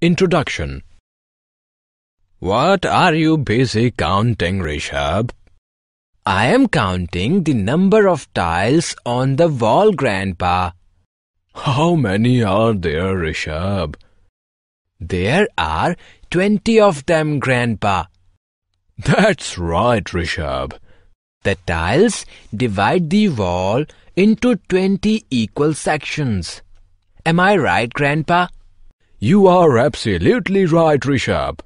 Introduction What are you busy counting, Rishab? I am counting the number of tiles on the wall, Grandpa. How many are there, Rishab? There are twenty of them, Grandpa. That's right, Rishab. The tiles divide the wall into 20 equal sections. Am I right, Grandpa? You are absolutely right, Rishab.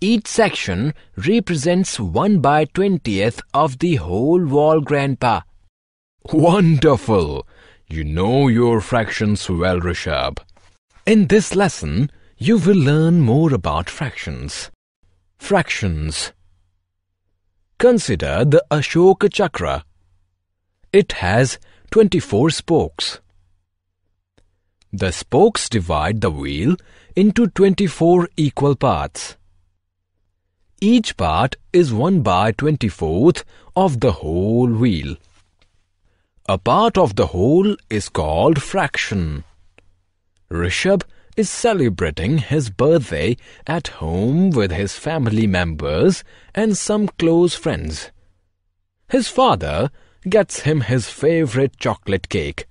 Each section represents 1 by 20th of the whole wall, Grandpa. Wonderful! You know your fractions well, Rishab. In this lesson, you will learn more about fractions. Fractions Consider the Ashoka Chakra. It has 24 spokes. The spokes divide the wheel into 24 equal parts. Each part is 1 by 24th of the whole wheel. A part of the whole is called fraction. Rishabh is celebrating his birthday at home with his family members and some close friends. His father gets him his favorite chocolate cake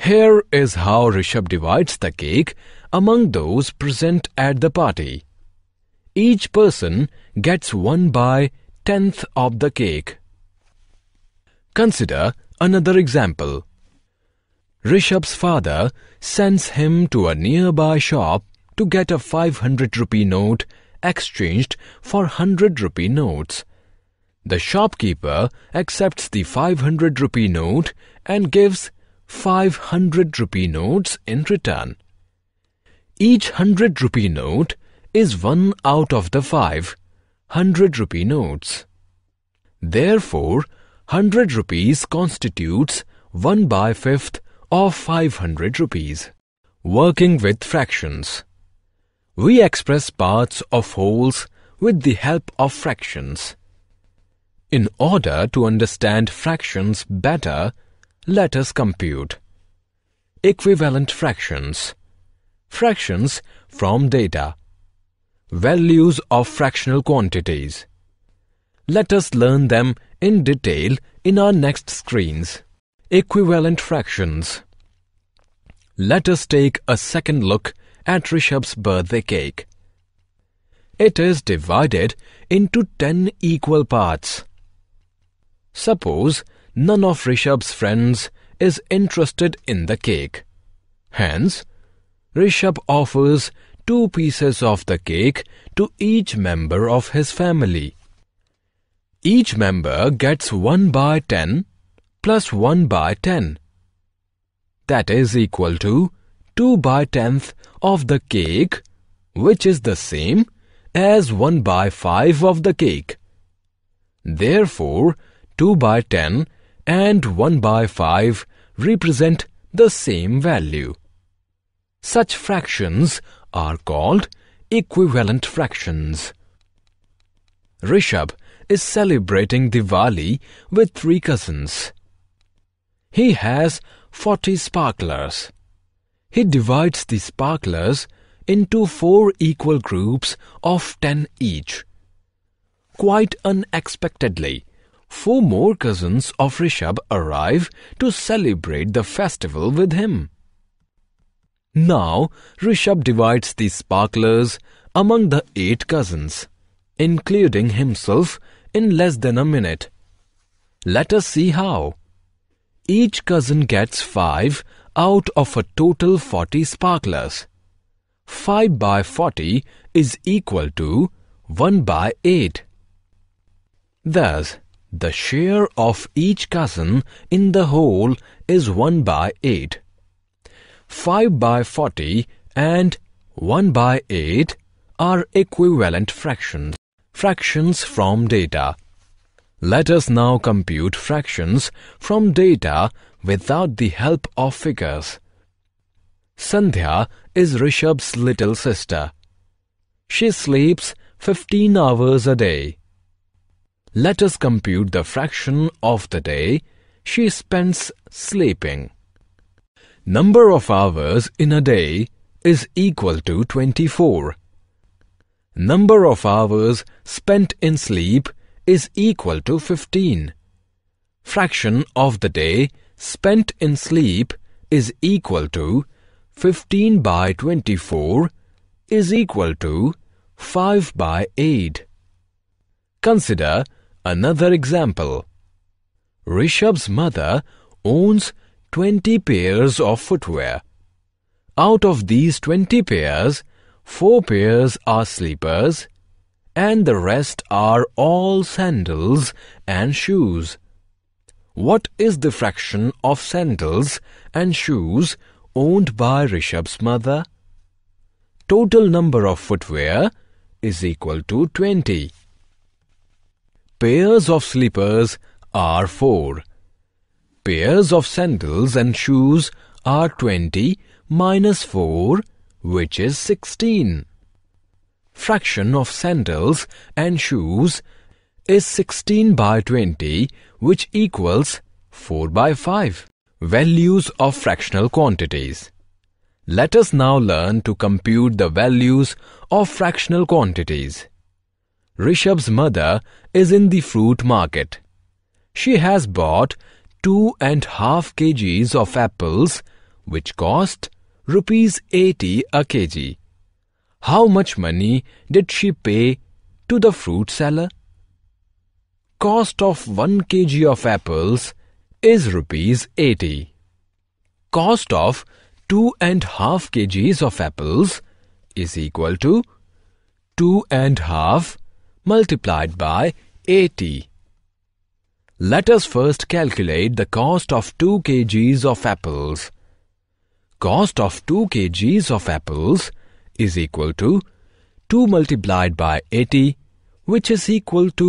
here is how Rishab divides the cake among those present at the party. Each person gets one by tenth of the cake. Consider another example. Rishab's father sends him to a nearby shop to get a 500 rupee note exchanged for 100 rupee notes. The shopkeeper accepts the 500 rupee note and gives 500 rupee notes in return. Each 100 rupee note is one out of the five hundred rupee notes. Therefore, 100 rupees constitutes 1 by 5th of 500 rupees. Working with fractions. We express parts of wholes with the help of fractions. In order to understand fractions better, let us compute equivalent fractions, fractions from data, values of fractional quantities. Let us learn them in detail in our next screens. Equivalent fractions. Let us take a second look at Rishabh's birthday cake. It is divided into 10 equal parts. Suppose none of Rishab's friends is interested in the cake. Hence, Rishab offers two pieces of the cake to each member of his family. Each member gets 1 by 10 plus 1 by 10. That is equal to 2 by 10th of the cake, which is the same as 1 by 5 of the cake. Therefore, 2 by 10 and 1 by 5 represent the same value. Such fractions are called equivalent fractions. Rishabh is celebrating Diwali with three cousins. He has 40 sparklers. He divides the sparklers into four equal groups of 10 each. Quite unexpectedly, four more cousins of Rishab arrive to celebrate the festival with him. Now Rishab divides the sparklers among the eight cousins, including himself, in less than a minute. Let us see how. Each cousin gets five out of a total 40 sparklers. 5 by 40 is equal to 1 by 8. Thus, the share of each cousin in the whole is 1 by 8. 5 by 40 and 1 by 8 are equivalent fractions, fractions from data. Let us now compute fractions from data without the help of figures. Sandhya is Rishabh's little sister. She sleeps 15 hours a day. Let us compute the fraction of the day she spends sleeping. Number of hours in a day is equal to 24. Number of hours spent in sleep is equal to 15. Fraction of the day spent in sleep is equal to 15 by 24 is equal to 5 by 8. Consider Another example Rishabh's mother owns 20 pairs of footwear. Out of these 20 pairs, 4 pairs are slippers and the rest are all sandals and shoes. What is the fraction of sandals and shoes owned by Rishabh's mother? Total number of footwear is equal to 20. Pairs of slippers are four. Pairs of sandals and shoes are 20 minus 4 which is 16. Fraction of sandals and shoes is 16 by 20 which equals 4 by 5. Values of fractional quantities. Let us now learn to compute the values of fractional quantities. Rishabh's mother is in the fruit market. She has bought two and half kgs of apples, which cost rupees 80 a kg. How much money did she pay to the fruit seller? Cost of 1 kg of apples is rupees 80. Cost of two and half kgs of apples is equal to two and half multiplied by 80. Let us first calculate the cost of 2 kgs of apples. Cost of 2 kgs of apples is equal to 2 multiplied by 80 which is equal to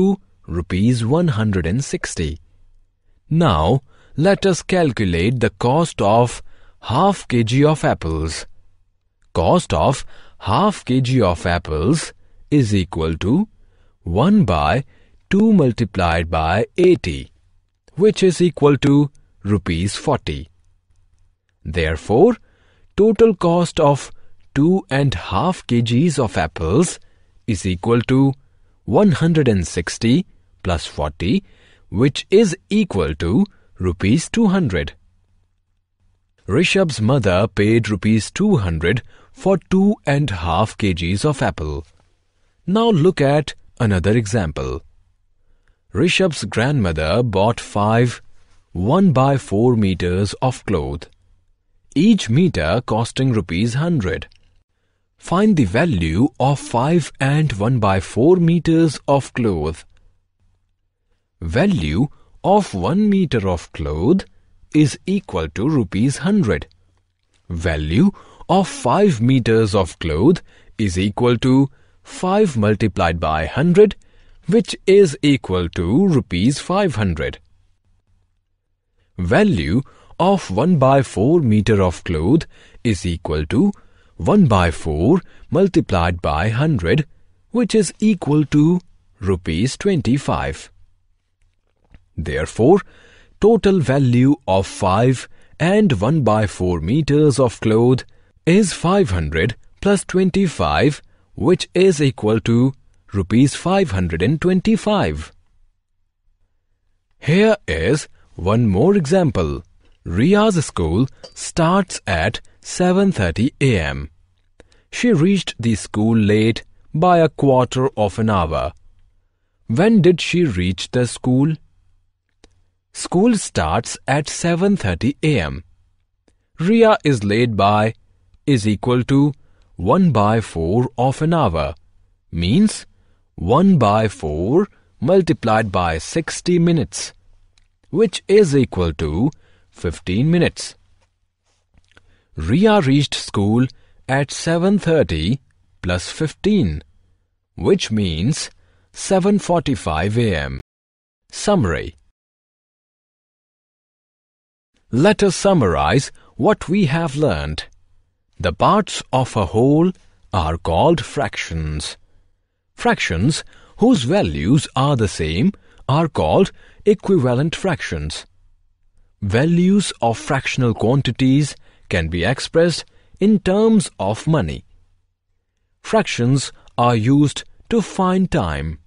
rupees 160. Now let us calculate the cost of half kg of apples. Cost of half kg of apples is equal to 1 by 2 multiplied by 80, which is equal to rupees 40. Therefore, total cost of 2 and half kgs of apples is equal to 160 plus 40, which is equal to rupees 200. Rishab's mother paid rupees 200 for two and half kgs of apple. Now look at another example. Rishabh's grandmother bought five 1 by 4 meters of cloth, each meter costing rupees 100. Find the value of 5 and 1 by 4 meters of cloth. Value of 1 meter of cloth is equal to rupees 100. Value of 5 meters of cloth is equal to 5 multiplied by 100 which is equal to rupees 500. Value of 1 by 4 meter of cloth is equal to 1 by 4 multiplied by 100 which is equal to rupees 25. Therefore, total value of 5 and 1 by 4 meters of cloth is 500 plus 25 which is equal to rupees 525. Here is one more example. Ria's school starts at 7:30 a.m. She reached the school late by a quarter of an hour. When did she reach the school? School starts at 7:30 a.m. Ria is late by is equal to 1 by 4 of an hour means 1 by 4 multiplied by 60 minutes, which is equal to 15 minutes. Ria reached school at 7.30 plus 15, which means 7.45 am. Summary Let us summarize what we have learned. The parts of a whole are called fractions. Fractions whose values are the same are called equivalent fractions. Values of fractional quantities can be expressed in terms of money. Fractions are used to find time.